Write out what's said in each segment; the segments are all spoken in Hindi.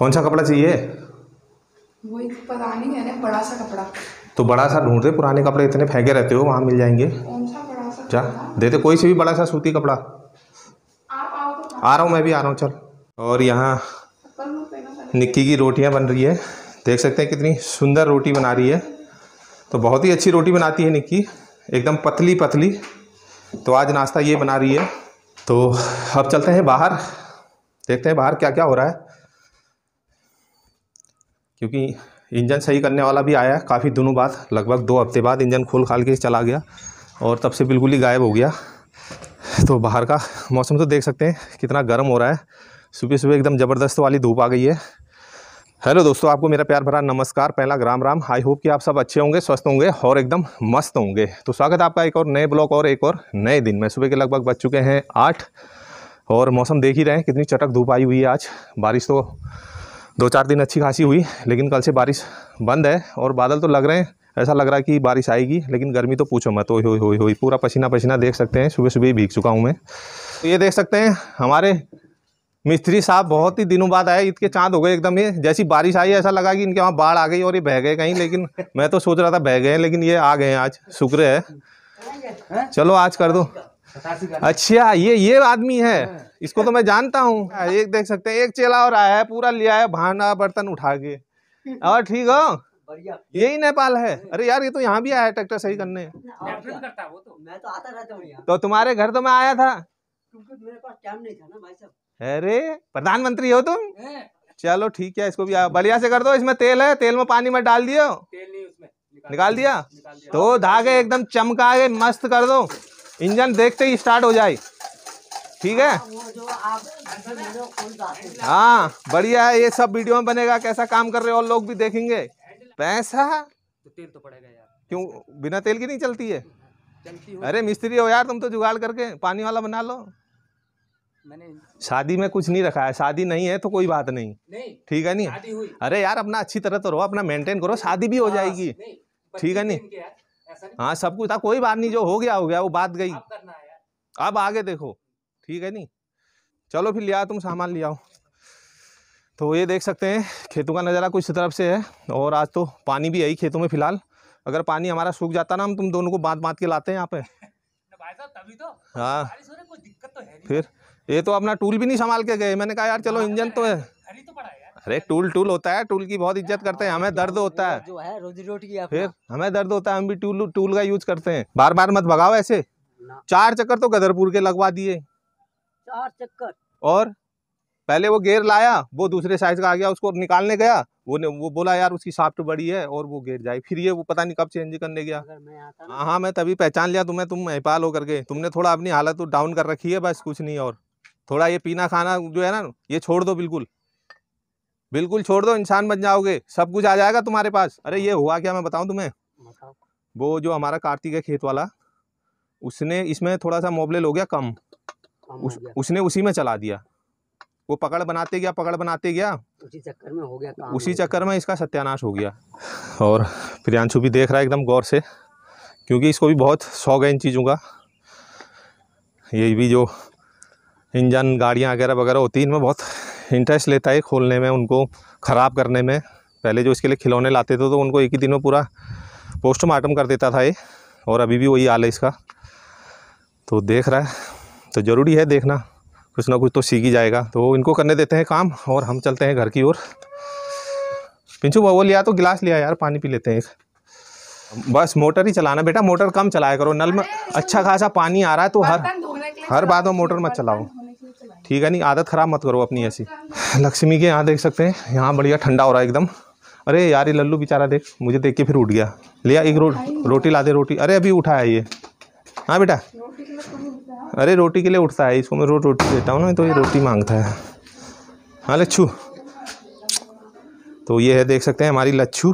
कौन सा कपड़ा चाहिए पता नहीं है ना बड़ा सा कपड़ा तो बड़ा सा ढूंढ रहे पुराने कपड़े इतने फेंके रहते हो वहाँ मिल जाएंगे कौन सा बड़ा सा जा देते कोई से भी बड़ा सा सूती कपड़ा तो आ रहा हूँ मैं भी आ रहा हूँ चल और यहाँ निक्की की रोटियाँ बन रही है देख सकते हैं कितनी सुंदर रोटी बना रही है तो बहुत ही अच्छी रोटी बनाती है निक्की एकदम पतली पतली तो आज नाश्ता ये बना रही है तो अब चलते हैं बाहर देखते हैं बाहर क्या क्या हो रहा है क्योंकि इंजन सही करने वाला भी आया काफ़ी दिनों बाद लगभग दो हफ्ते बाद इंजन खोल खाल के चला गया और तब से बिल्कुल ही गायब हो गया तो बाहर का मौसम तो देख सकते हैं कितना गर्म हो रहा है सुबह सुबह एकदम ज़बरदस्त वाली धूप आ गई है हेलो दोस्तों आपको मेरा प्यार भरा नमस्कार पहला ग्राम राम आई होप कि आप सब अच्छे होंगे स्वस्थ होंगे और एकदम मस्त होंगे तो स्वागत है आपका एक और नए ब्लॉक और एक और नए दिन में सुबह के लगभग बज चुके हैं आठ और मौसम देख ही रहे हैं कितनी चटक धूप आई हुई है आज बारिश तो दो चार दिन अच्छी खासी हुई लेकिन कल से बारिश बंद है और बादल तो लग रहे हैं ऐसा लग रहा है कि बारिश आएगी लेकिन गर्मी तो पूछो मत ओह हो हो पूरा पसीना पसीना देख सकते हैं सुबह सुबह ही भीग चुका हूँ मैं तो ये देख सकते हैं हमारे मिस्त्री साहब बहुत ही दिनों बाद आए इतके के चांद हो गए एकदम ये जैसी बारिश आई ऐसा लगा कि इनके वहाँ बाढ़ आ गई और ये बह गए कहीं लेकिन मैं तो सोच रहा था बह गए लेकिन ये आ गए हैं आज शुक्र है चलो आज कर दो अच्छा ये ये आदमी है हाँ। इसको तो मैं जानता हूँ हाँ। एक देख सकते हैं एक चेला और आया है पूरा लिया है भाना बर्तन उठा के और ठीक हो यही नेपाल है अरे यार ये तो यहाँ भी आया है ट्रैक्टर सही करने तो।, तो, तो तुम्हारे घर तो मैं आया था अरे प्रधानमंत्री हो तुम हाँ। चलो ठीक है इसको भी बढ़िया से कर दो इसमें तेल है तेल में पानी में डाल दियो तेल नहीं उसमें निकाल दिया तो धागे एकदम चमका के मस्त कर दो इंजन देखते ही स्टार्ट हो जाए ठीक है हाँ बढ़िया है ये सब वीडियो में बनेगा कैसा काम कर रहे हो और लोग भी देखेंगे पैसा तो तेल तो पड़ेगा यार क्यों बिना तेल की नहीं चलती है चलती अरे मिस्त्री हो यार तुम तो जुगाड़ करके पानी वाला बना लो मैंने शादी में कुछ नहीं रखा है शादी नहीं है तो कोई बात नहीं ठीक है नहीं अरे यार अपना अच्छी तरह तो रहो अपना मेंटेन करो शादी भी हो हाँ, जाएगी ठीक है नहीं हाँ सब कुछ था कोई बात नहीं जो हो गया हो गया वो बात गई अब आगे देखो ठीक है नहीं चलो फिर लिया तुम सामान ले आओ तो ये देख सकते हैं खेतों का नज़ारा कुछ तरफ से है और आज तो पानी भी है ही खेतों में फिलहाल अगर पानी हमारा सूख जाता ना हम तुम दोनों को बांध बांध के लाते हैं यहाँ पे तभी तो हाँ तो फिर ये तो अपना टूल भी नहीं संभाल के गए मैंने कहा यार चलो हाँ, इंजन तो है अरे टूल टूल होता है टूल की बहुत इज्जत करते हैं हमें दर्द होता है जो है रोजी रोटी की फिर हमें दर्द होता है हम भी टूल टूल का यूज करते हैं बार बार मत भगाओ ऐसे चार चक्कर तो गदरपुर के लगवा दिए चार चक्कर और पहले वो गेयर लाया वो दूसरे साइज का आ गया उसको निकालने गया वो ने, वो बोला यार उसकी साफ्ट बड़ी है और वो गेयर जाए फिर ये वो पता नहीं कब चेंज करने गया हाँ हाँ मैं तभी पहचान लिया तुम्हें तुम नेपाल होकर के तुमने थोड़ा अपनी हालत डाउन तो कर रखी है बस कुछ नहीं और थोड़ा ये पीना खाना जो है ना ये छोड़ दो बिल्कुल बिल्कुल छोड़ दो इंसान बन जाओगे सब कुछ आ जाएगा तुम्हारे पास अरे ये हुआ क्या मैं बताऊँ तुम्हें वो जो हमारा कार्तिक है खेत वाला उसने इसमें थोड़ा सा मोबलेल हो गया कम उस, उसने उसी में चला दिया वो पकड़ बनाते गया पकड़ बनाते गया उसी चक्कर में हो गया काम उसी चक्कर में इसका सत्यानाश हो गया और प्रियांशु भी देख रहा है एकदम गौर से क्योंकि इसको भी बहुत शौक है इन चीज़ों का ये भी जो इंजन गाड़ियाँ वगैरह वगैरह होती हैं इनमें बहुत इंटरेस्ट लेता है खोलने में उनको ख़राब करने में पहले जो इसके लिए खिलौने लाते थे तो उनको एक ही दिन में पूरा पोस्टमार्टम कर देता था ये और अभी भी वही हाल है इसका तो देख रहा है तो ज़रूरी है देखना कुछ ना कुछ तो सीख ही जाएगा तो इनको करने देते हैं काम और हम चलते हैं घर की ओर पिंचू वो लिया तो गिलास लिया यार पानी पी लेते हैं एक बस मोटर ही चलाना बेटा मोटर कम चलाया करो नल में अच्छा खासा पानी आ रहा है तो हर हर बात में मोटर मत चलाओ ठीक है नहीं आदत ख़राब मत करो अपनी ऐसी लक्ष्मी के यहाँ देख सकते हैं यहाँ बढ़िया ठंडा हो रहा है एकदम अरे यार ये लल्लू बेचारा देख मुझे देख के फिर उठ गया लिया एक रो, रोटी ला दे रोटी अरे अभी उठा है ये हाँ बेटा अरे रोटी के लिए उठता है इसको मैं रोज रोटी देता हूँ ना तो ये रोटी मांगता है हाँ लच्छू तो ये है देख सकते हैं हमारी लच्छू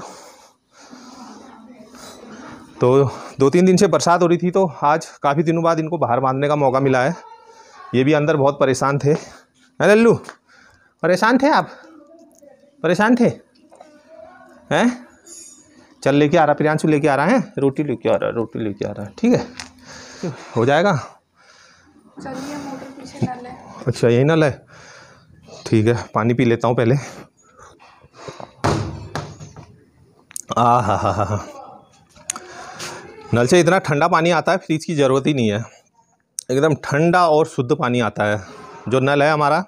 तो दो तीन दिन से बरसात हो रही थी तो आज काफ़ी दिनों बाद इनको बाहर बांधने का मौका मिला है ये भी अंदर बहुत परेशान थे है लल्लू परेशान थे आप परेशान थे हैं चल लेके आ रहा प्रियांशु लेके आ रहा है रोटी लेके आ रहा है रोटी लेके आ रहा है ठीक है हो जाएगा अच्छा यही नल है ठीक है पानी पी लेता हूँ पहले आ हा हा हा नल से इतना ठंडा पानी आता है फ्रिज की ज़रूरत ही नहीं है एकदम ठंडा और शुद्ध पानी आता है जो नल है हमारा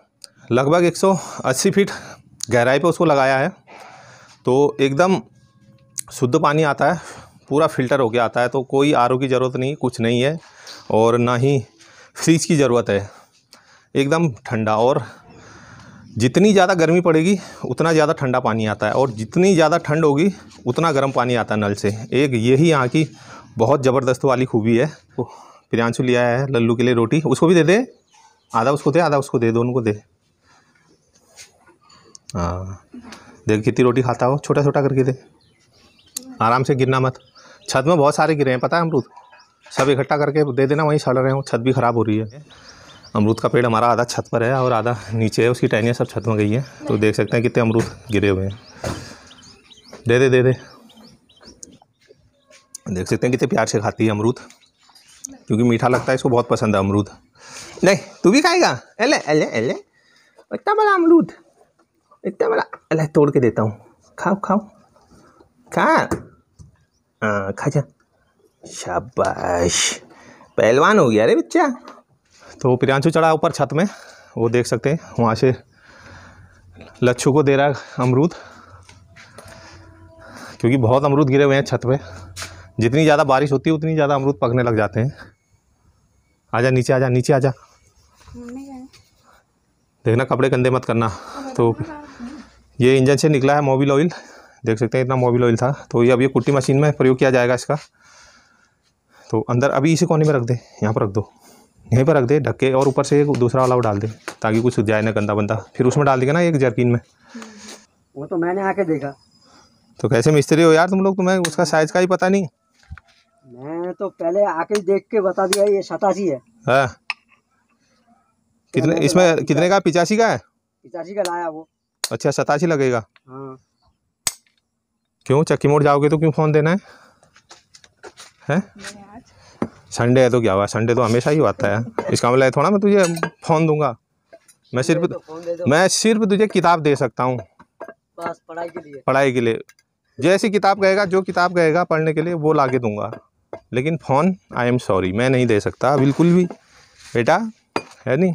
लगभग 180 फीट गहराई पे उसको लगाया है तो एकदम शुद्ध पानी आता है पूरा फिल्टर होके आता है तो कोई आर की ज़रूरत नहीं कुछ नहीं है और ना ही फ्रिज की ज़रूरत है एकदम ठंडा और जितनी ज़्यादा गर्मी पड़ेगी उतना ज़्यादा ठंडा पानी आता है और जितनी ज़्यादा ठंड होगी उतना गर्म पानी आता है नल से एक यही यहाँ की बहुत ज़बरदस्त वाली खूबी है प्रियांशु लिया है लल्लू के लिए रोटी उसको भी दे दे आधा उसको दे आधा उसको दे दोनों को दे हाँ देख कितनी रोटी खाता हो छोटा छोटा करके दे आराम से गिरना मत छत में बहुत सारे गिरे हैं पता है अमरूद सब इकट्ठा करके दे देना वहीं सड़ रहे हो छत भी ख़राब हो रही है अमरूद का पेड़ हमारा आधा छत पर है और आधा नीचे है उसकी टहनियाँ सब छत में गई है तो देख सकते हैं कितने अमरूद गिरे हुए हैं दे दे दे दे देख सकते हैं कितने प्यार से खाती है अमरूद क्योंकि मीठा लगता है इसको बहुत पसंद है अमरूद नहीं तू भी खाएगा अले अले अले इतना बड़ा अमरूद इतना बड़ा अले तोड़ के देता हूँ खाओ खाओ खा हाँ खा जा शाबाश पहलवान हो गया अरे बच्चा तो प्रियांशु चढ़ा ऊपर छत में वो देख सकते हैं वहाँ से लच्छू को दे रहा अमरूद क्योंकि बहुत अमरूद गिरे हुए हैं छत पे जितनी ज़्यादा बारिश होती है उतनी ज़्यादा अमरूद पकने लग जाते हैं आजा नीचे आजा नीचे आजा देखना कपड़े गंदे मत करना तो ये इंजन से निकला है मोबिल ऑयल देख सकते हैं इतना मोबिल ऑयल था तो ये अब ये कुट्टी मशीन में प्रयोग किया जाएगा इसका तो अंदर अभी इसी कोने में रख दे यहाँ पर रख दो यहीं पर रख दे ढक्के और ऊपर से एक दूसरा वाला डाल दे ताकि कुछ जाए ना गंदा बंदा फिर उसमें डाल देगा ना एक जर्किन में वो तो मैंने आके देखा तो कैसे मिस्त्री हो यार तुम लोग तुम्हें उसका साइज़ का ही पता नहीं मैं तो पहले आके देख के बता दिया ये सतासी है हाँ कितने इसमें कितने का पिचासी का है पिचासी का लाया वो अच्छा सतासी लगेगा हाँ क्यों चक्की मोड़ जाओगे तो क्यों फ़ोन देना है हैं संडे है तो क्या हुआ संडे तो हमेशा ही आता है इसका मतलब थोड़ा मैं तुझे फ़ोन दूंगा मैं सिर्फ तो मैं सिर्फ तुझे किताब दे सकता हूँ पढ़ाई के लिए पढ़ाई के लिए जैसी किताब कहेगा जो किताब कहेगा पढ़ने के लिए वो ला के दूंगा लेकिन फ़ोन आई एम सॉरी मैं नहीं दे सकता बिल्कुल भी बेटा है नहीं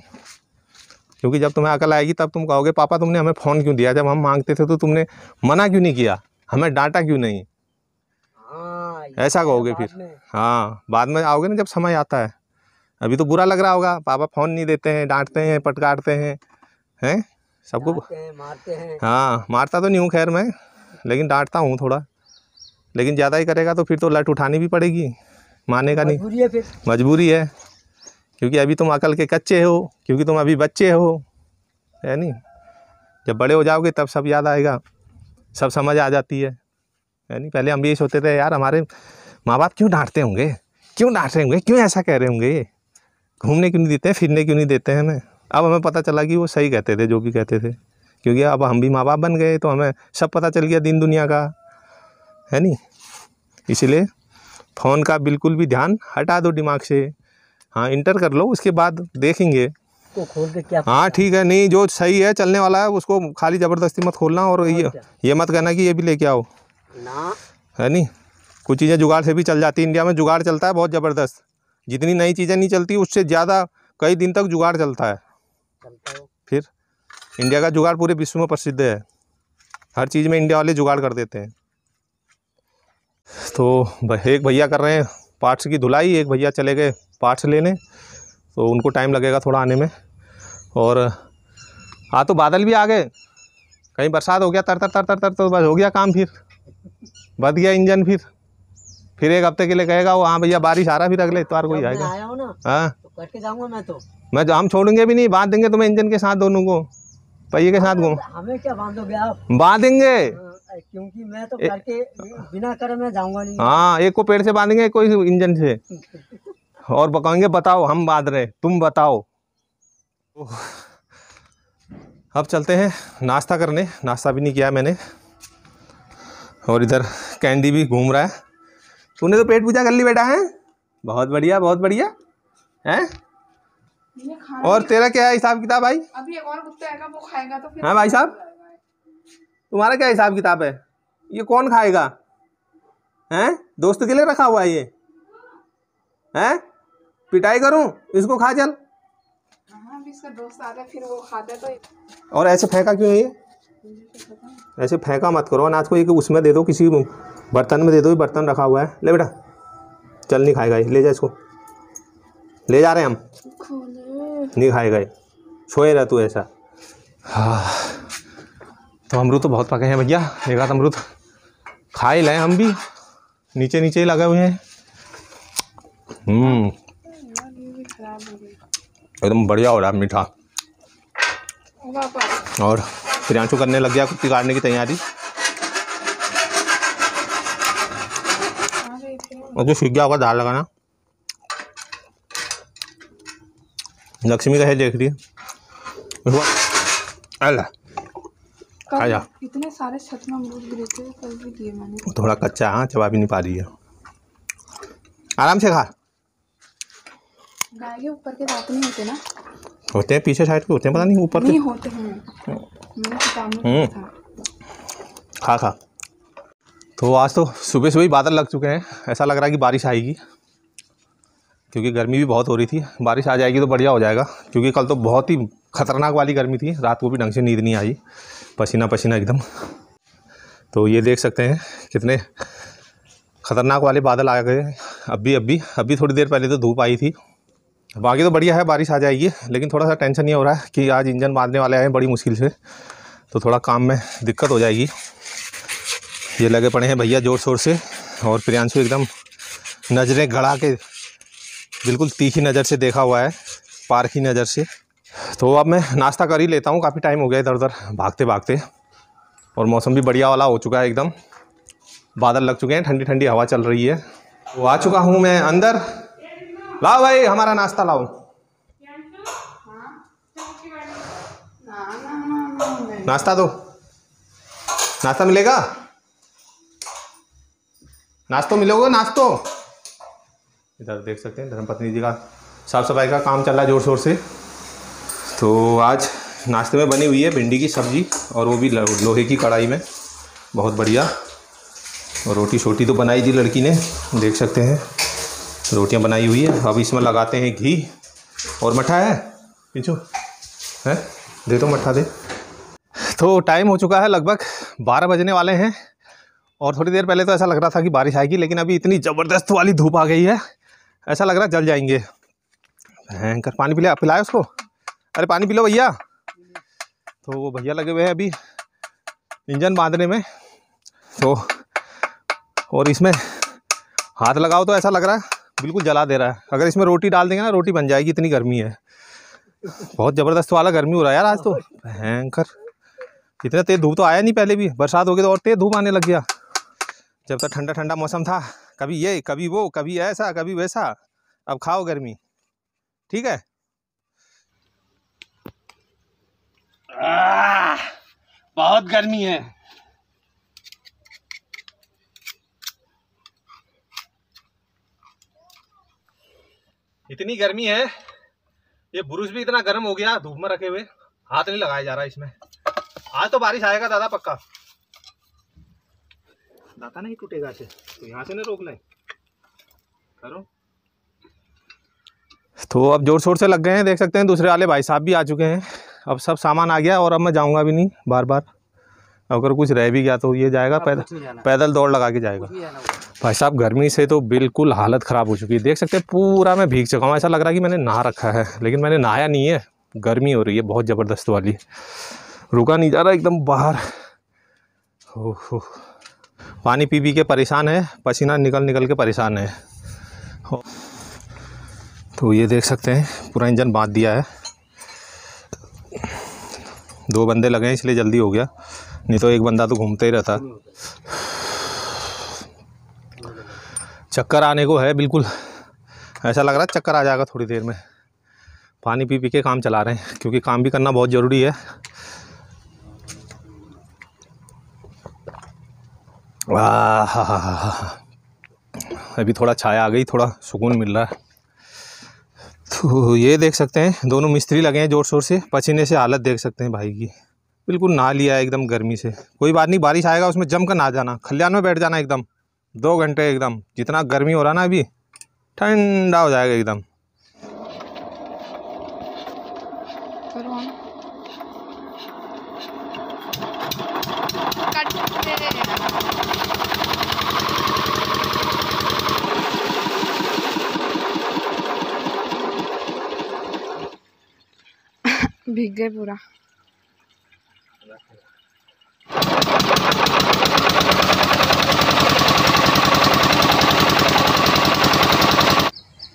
क्योंकि जब तुम्हें अकल आएगी तब तुम कहोगे पापा तुमने हमें फ़ोन क्यों दिया जब हम मांगते थे तो तुमने मना क्यों नहीं किया हमें डांटा क्यों नहीं हाँ, ऐसा कहोगे फिर हाँ बाद में आओगे ना जब समय आता है अभी तो बुरा लग रहा होगा पापा फ़ोन नहीं देते हैं डांटते हैं पटकारते हैं हैं सबको हाँ मारता तो नहीं हूँ खैर मैं लेकिन डांटता हूँ थोड़ा लेकिन ज़्यादा ही करेगा तो फिर तो लट उठानी भी पड़ेगी मानेगा नहीं मजबूरी है फिर मजबूरी है क्योंकि अभी तुम अकल के कच्चे हो क्योंकि तुम अभी बच्चे हो है नहीं जब बड़े हो जाओगे तब सब याद आएगा सब समझ आ जाती है है नहीं पहले हम यही सोचते थे यार हमारे माँ बाप क्यों डांटते होंगे क्यों डांट रहे होंगे क्यों ऐसा कह रहे होंगे ये घूमने क्यों नहीं देते हैं फिरने क्यों नहीं देते हैं हमें अब हमें पता चला कि वो सही कहते थे जो भी कहते थे क्योंकि अब हम भी माँ बाप बन गए तो हमें सब पता चल गया दिन दुनिया का है नी इसलिए फ़ोन का बिल्कुल भी ध्यान हटा दो दिमाग से हाँ इंटर कर लो उसके बाद देखेंगे तो खोल के क्या हाँ ठीक है नहीं जो सही है चलने वाला है उसको खाली ज़बरदस्ती मत खोलना और ये ये मत कहना कि ये भी लेके आओ ना है नहीं कुछ चीज़ें जुगाड़ से भी चल जाती है इंडिया में जुगाड़ चलता है बहुत ज़बरदस्त जितनी नई चीज़ें नहीं चलती उससे ज़्यादा कई दिन तक जुगाड़ चलता है फिर इंडिया का जुगाड़ पूरे विश्व में प्रसिद्ध है हर चीज़ में इंडिया वाले जुगाड़ कर देते हैं तो एक भैया कर रहे हैं पार्ट्स की धुलाई एक भैया चले गए पार्ट्स लेने तो उनको टाइम लगेगा थोड़ा आने में और हाँ तो बादल भी आ गए कहीं बरसात हो गया तर तर तर तर तर तो बस हो गया काम फिर बद गया इंजन फिर फिर एक हफ्ते के लिए कहेगा वो हाँ भैया बारिश आ रहा फिर अगले इतवार को ही आएगा हाँ तो मैं तो मैं हम छोड़ेंगे भी नहीं बांध देंगे तुम्हें इंजन के साथ दोनों को पहिए के साथ घूम बांधेंगे क्योंकि मैं तो घर बिना करे मैं जाऊंगा नहीं हाँ एक को पेड़ से बांधेंगे कोई इंजन से और बताएंगे बताओ हम बांध रहे तुम बताओ अब चलते हैं नाश्ता करने नाश्ता भी नहीं किया मैंने और इधर कैंडी भी घूम रहा है तूने तो पेट पूजा कर ली बेटा है बहुत बढ़िया बहुत बढ़िया है और तेरा क्या है हिसाब किताब भाई अभी एक और कुत्ता आएगा वो खाएगा तो फिर हाँ भाई साहब तुम्हारा क्या हिसाब किताब है ये कौन खाएगा हैं दोस्त के लिए रखा हुआ है ये हैं पिटाई करूं इसको खा चल हाँ, तो और ऐसे फेंका क्यों है ये ऐसे फेंका मत करो अनाज को एक उसमें दे दो किसी बर्तन में दे दो बर्तन रखा हुआ है ले बेटा चल नहीं खाएगा ये ले जा इसको ले जा रहे हैं हम नहीं खाएगा ये छोए रह तू ऐसा हाँ तो अमरूद तो बहुत पके हैं भैया एक आध अमरूद खा ही हम भी नीचे नीचे ही लगे हुए हैं हम्म। एकदम बढ़िया हो रहा है मीठा और प्रियांशु करने लग गया कुत्ती काटने की तैयारी और जो सीख गया होगा दाल लगाना लक्ष्मी का है देख रही है अल्लाह इतने सारे छत में अमरूद गिरे थे कल भी दिए मैंने थोड़ा कच्चा हाँ चबा भी नहीं पा रही है आराम से खा गाय के ऊपर के दांत नहीं होते ना होते हैं पीछे साइड पे होते हैं पता नहीं ऊपर नहीं होते हैं तो हम्म। खा खा तो आज तो सुबह सुबह ही बादल लग चुके हैं ऐसा लग रहा है कि बारिश आएगी क्योंकि गर्मी भी बहुत हो रही थी बारिश आ जाएगी तो बढ़िया हो जाएगा क्योंकि कल तो बहुत ही ख़तरनाक वाली गर्मी थी रात को भी ढंग से नींद नहीं आई पसीना पसीना एकदम तो ये देख सकते हैं कितने ख़तरनाक वाले बादल आ गए अभी अभी अब भी अभी थोड़ी देर पहले तो धूप आई थी बाकी तो बढ़िया है बारिश आ जाएगी लेकिन थोड़ा सा टेंशन ये हो रहा है कि आज इंजन मारने वाले आए हैं बड़ी मुश्किल से तो थोड़ा काम में दिक्कत हो जाएगी ये लगे पड़े हैं भैया ज़ोर शोर से और प्रियांशु एकदम नज़रें गड़ा के बिल्कुल तीखी नज़र से देखा हुआ है पारखी नज़र से तो अब मैं नाश्ता कर ही लेता हूँ काफ़ी टाइम हो गया इधर उधर भागते भागते और मौसम भी बढ़िया वाला हो चुका है एकदम बादल लग चुके हैं ठंडी ठंडी हवा चल रही है तो आ चुका हूँ मैं अंदर लाओ भाई हमारा नाश्ता लाओ नाश्ता दो नाश्ता मिलेगा नाश्तो मिलोगे नाश्तो इधर देख सकते हैं धर्मपत्नी जी का साफ सफाई का काम चल रहा है जोर शोर से तो आज नाश्ते में बनी हुई है भिंडी की सब्ज़ी और वो भी लोहे की कढ़ाई में बहुत बढ़िया और रोटी छोटी तो बनाई थी लड़की ने देख सकते हैं रोटियां बनाई हुई है अब इसमें लगाते हैं घी और मठा है पिंचू है दे दो तो मठा दे तो टाइम हो चुका है लगभग बारह बजने वाले हैं और थोड़ी देर पहले तो ऐसा लग रहा था कि बारिश आएगी लेकिन अभी इतनी ज़बरदस्त वाली धूप आ गई है ऐसा लग रहा है जल जाएंगे भयंकर पानी पिलाया पिलाया उसको अरे पानी पी लो भैया तो वो भैया लगे हुए हैं अभी इंजन बांधने में तो और इसमें हाथ लगाओ तो ऐसा लग रहा है बिल्कुल जला दे रहा है अगर इसमें रोटी डाल देंगे ना रोटी बन जाएगी इतनी गर्मी है बहुत ज़बरदस्त वाला गर्मी हो रहा है यार आज तो भयंकर इतना तेज़ धूप तो आया नहीं पहले भी बरसात हो गई तो और तेज़ धूप आने लग गया जब तक ठंडा ठंडा मौसम था कभी ये कभी वो कभी ऐसा कभी वैसा अब खाओ गर्मी ठीक है बहुत गर्मी है इतनी गर्मी है ये बुरुज भी इतना गर्म हो गया धूप में रखे हुए हाथ नहीं लगाया जा रहा इसमें आज तो बारिश आएगा दादा पक्का दाता नहीं टूटेगा से तो यहाँ से नहीं रोकना है करो तो अब जोर शोर से लग गए हैं देख सकते हैं दूसरे वाले भाई साहब भी आ चुके हैं अब सब सामान आ गया और अब मैं जाऊंगा भी नहीं बार बार अगर कुछ रह भी गया तो ये जाएगा हाँ, पैदल पैदल दौड़ लगा के जाएगा भाई साहब गर्मी से तो बिल्कुल हालत ख़राब हो चुकी है देख सकते हैं पूरा मैं भीग चुका हूँ ऐसा लग रहा है कि मैंने नहा रखा है लेकिन मैंने नहाया नहीं है गर्मी हो रही है बहुत ज़बरदस्त वाली रुका नहीं जा रहा एकदम बाहर ओह पानी पी पी के परेशान है पसीना निकल निकल के परेशान है तो ये देख सकते हैं पूरा इंजन बांध दिया है दो बंदे लगे हैं इसलिए जल्दी हो गया नहीं तो एक बंदा तो घूमते ही रहता चक्कर आने को है बिल्कुल ऐसा लग रहा है चक्कर आ जाएगा थोड़ी देर में पानी पी पी के काम चला रहे हैं क्योंकि काम भी करना बहुत ज़रूरी है वाह अभी थोड़ा छाया आ गई थोड़ा सुकून मिल रहा है ये देख सकते हैं दोनों मिस्त्री लगे हैं जोर शोर से पसीने से हालत देख सकते हैं भाई की बिल्कुल ना लिया है एकदम गर्मी से कोई बात नहीं बारिश आएगा उसमें जम कर ना जाना खलियान में बैठ जाना एकदम दो घंटे एकदम जितना गर्मी हो रहा ना अभी ठंडा हो जाएगा एकदम भीग गए पूरा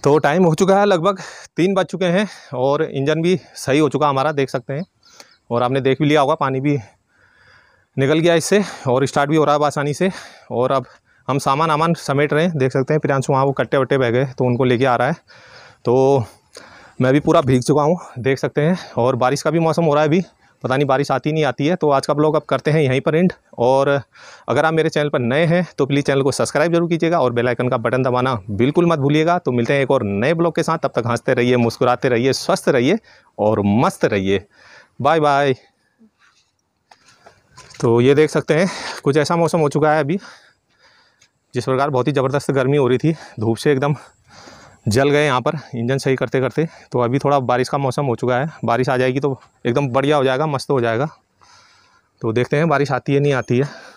तो टाइम हो चुका है लगभग तीन बज चुके हैं और इंजन भी सही हो चुका हमारा देख सकते हैं और आपने देख भी लिया होगा पानी भी निकल गया इससे और स्टार्ट भी हो रहा है आसानी से और अब हम सामान वामान समेट रहे हैं देख सकते हैं प्रियांशु वहाँ वो कट्टे वट्टे बह गए तो उनको लेके आ रहा है तो मैं भी पूरा भीग चुका हूँ देख सकते हैं और बारिश का भी मौसम हो रहा है अभी पता नहीं बारिश आती नहीं आती है तो आज का ब्लॉग अब करते हैं यहीं पर एंड और अगर आप मेरे चैनल पर नए हैं तो प्लीज़ चैनल को सब्सक्राइब जरूर कीजिएगा और बेल आइकन का बटन दबाना बिल्कुल मत भूलिएगा तो मिलते हैं एक और नए ब्लॉग के साथ तब तक हंसते रहिए मुस्कुराते रहिए स्वस्थ रहिए और मस्त रहिए बाय बाय तो ये देख सकते हैं कुछ ऐसा मौसम हो चुका है अभी जिस प्रकार बहुत ही ज़बरदस्त गर्मी हो रही थी धूप से एकदम जल गए यहाँ पर इंजन सही करते करते तो अभी थोड़ा बारिश का मौसम हो चुका है बारिश आ जाएगी तो एकदम बढ़िया हो जाएगा मस्त हो जाएगा तो देखते हैं बारिश आती है नहीं आती है